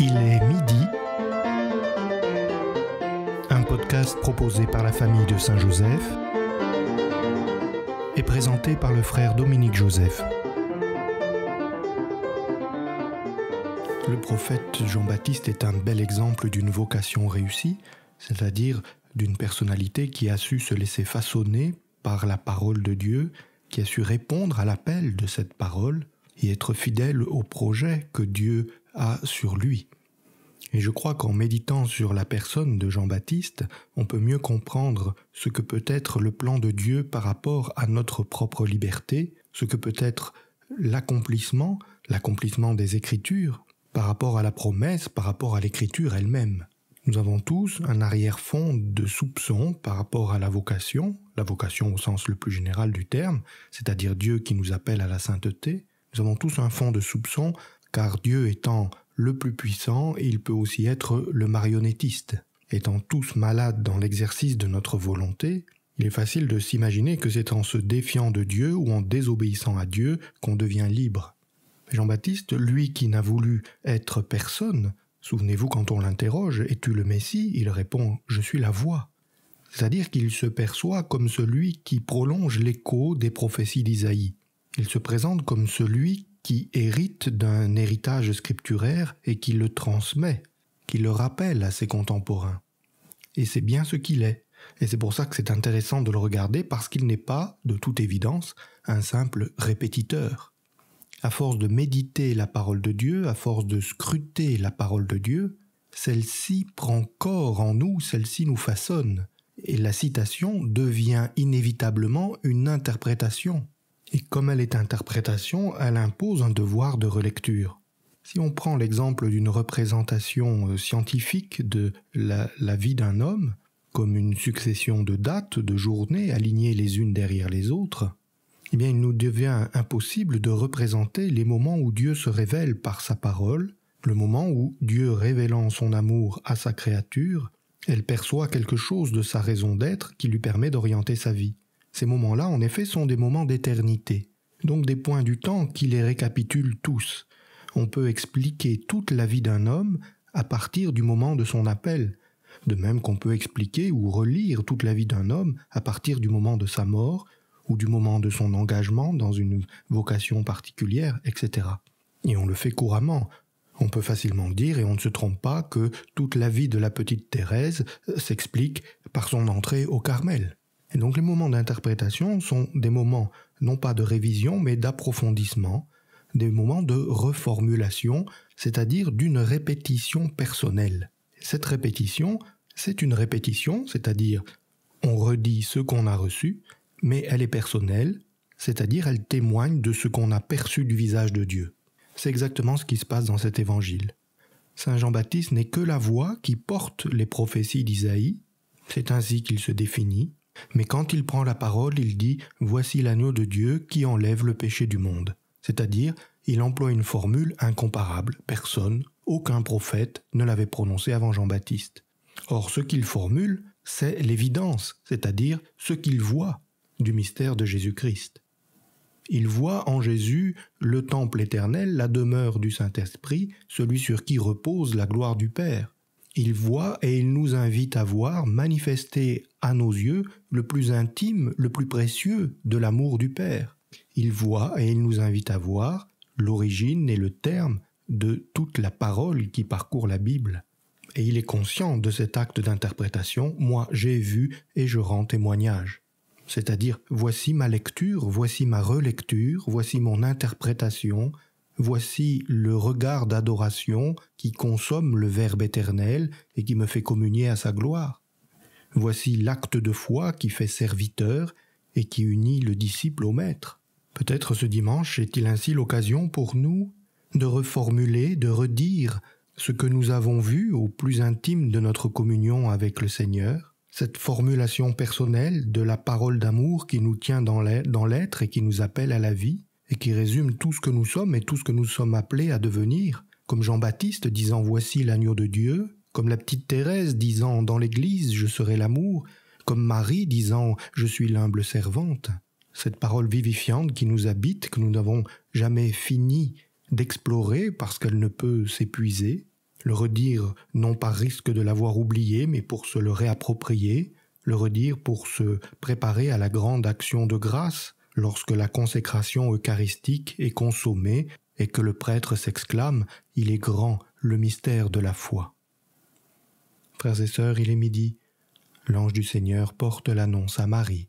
Il est midi. Un podcast proposé par la famille de Saint-Joseph et présenté par le frère Dominique Joseph. Le prophète Jean-Baptiste est un bel exemple d'une vocation réussie, c'est-à-dire d'une personnalité qui a su se laisser façonner par la parole de Dieu, qui a su répondre à l'appel de cette parole et être fidèle au projet que Dieu sur lui. Et je crois qu'en méditant sur la personne de Jean-Baptiste, on peut mieux comprendre ce que peut être le plan de Dieu par rapport à notre propre liberté, ce que peut être l'accomplissement, l'accomplissement des Écritures, par rapport à la promesse, par rapport à l'Écriture elle-même. Nous avons tous un arrière-fond de soupçon par rapport à la vocation, la vocation au sens le plus général du terme, c'est-à-dire Dieu qui nous appelle à la sainteté. Nous avons tous un fond de soupçon car Dieu étant le plus puissant, il peut aussi être le marionnettiste. Étant tous malades dans l'exercice de notre volonté, il est facile de s'imaginer que c'est en se défiant de Dieu ou en désobéissant à Dieu qu'on devient libre. Jean-Baptiste, lui qui n'a voulu être personne, souvenez-vous quand on l'interroge, es-tu le Messie Il répond, je suis la voix. C'est-à-dire qu'il se perçoit comme celui qui prolonge l'écho des prophéties d'Isaïe. Il se présente comme celui qui hérite d'un héritage scripturaire et qui le transmet, qui le rappelle à ses contemporains. Et c'est bien ce qu'il est. Et c'est pour ça que c'est intéressant de le regarder parce qu'il n'est pas, de toute évidence, un simple répétiteur. À force de méditer la parole de Dieu, à force de scruter la parole de Dieu, celle-ci prend corps en nous, celle-ci nous façonne, et la citation devient inévitablement une interprétation. Et comme elle est interprétation, elle impose un devoir de relecture. Si on prend l'exemple d'une représentation euh, scientifique de la, vie d'un homme, comme une succession de dates, de journées alignées les unes derrière les autres, eh bien il nous devient impossible de représenter les moments où Dieu se révèle par sa parole, le moment où, Dieu révélant son amour à sa créature, elle perçoit quelque chose de sa raison d'être qui lui permet d'orienter sa vie. Ces moments-là, en effet, sont des moments d'éternité, donc des points du temps qui les récapitulent tous. On peut expliquer toute la vie d'un homme à partir du moment de son appel, de même qu'on peut expliquer ou relire toute la vie d'un homme à partir du moment de sa mort ou du moment de son engagement dans une vocation particulière, etc. Et on le fait couramment. On peut facilement dire, et on ne se trompe pas, que toute la vie de la petite Thérèse s'explique par son entrée au Carmel. Et donc les moments d'interprétation sont des moments non pas de révision, mais d'approfondissement, des moments de reformulation, c'est-à-dire d'une répétition personnelle. Cette répétition, c'est une répétition, c'est-à-dire on redit ce qu'on a reçu, mais elle est personnelle, c'est-à-dire elle témoigne de ce qu'on a perçu du visage de Dieu. C'est exactement ce qui se passe dans cet évangile. Saint Jean-Baptiste n'est que la voix qui porte les prophéties d'Isaïe, c'est ainsi qu'il se définit, mais quand il prend la parole, il dit ⁇ Voici l'agneau de Dieu qui enlève le péché du monde ⁇ c'est-à-dire il emploie une formule incomparable, personne, aucun prophète ne l'avait prononcée avant Jean-Baptiste. Or ce qu'il formule, c'est l'évidence, c'est-à-dire ce qu'il voit du mystère de Jésus-Christ. Il voit en Jésus le temple éternel, la demeure du Saint-Esprit, celui sur qui repose la gloire du Père il voit et il nous invite à voir manifester à nos yeux le plus intime, le plus précieux de l'amour du Père. Il voit et il nous invite à voir l'origine et le terme de toute la parole qui parcourt la Bible. Et il est conscient de cet acte d'interprétation, moi j'ai vu et je rends témoignage. C'est-à-dire, voici ma lecture, voici ma relecture, voici mon interprétation, Voici le regard d'adoration qui consomme le Verbe éternel et qui me fait communier à sa gloire. Voici l'acte de foi qui fait serviteur et qui unit le disciple au Maître. Peut-être ce dimanche est-il ainsi l'occasion pour nous de reformuler, de redire ce que nous avons vu au plus intime de notre communion avec le Seigneur, cette formulation personnelle de la parole d'amour qui nous tient dans l'être et qui nous appelle à la vie, et qui résume tout ce que nous sommes et tout ce que nous sommes appelés à devenir, comme Jean-Baptiste disant Voici l'agneau de Dieu, comme la petite Thérèse disant Dans l'Église je serai l'amour, comme Marie disant Je suis l'humble servante. Cette parole vivifiante qui nous habite, que nous n'avons jamais fini d'explorer parce qu'elle ne peut s'épuiser, le redire non par risque de l'avoir oublié, mais pour se le réapproprier, le redire pour se préparer à la grande action de grâce lorsque la consécration eucharistique est consommée et que le prêtre s'exclame ⁇ Il est grand le mystère de la foi ⁇ Frères et sœurs, il est midi. L'ange du Seigneur porte l'annonce à Marie.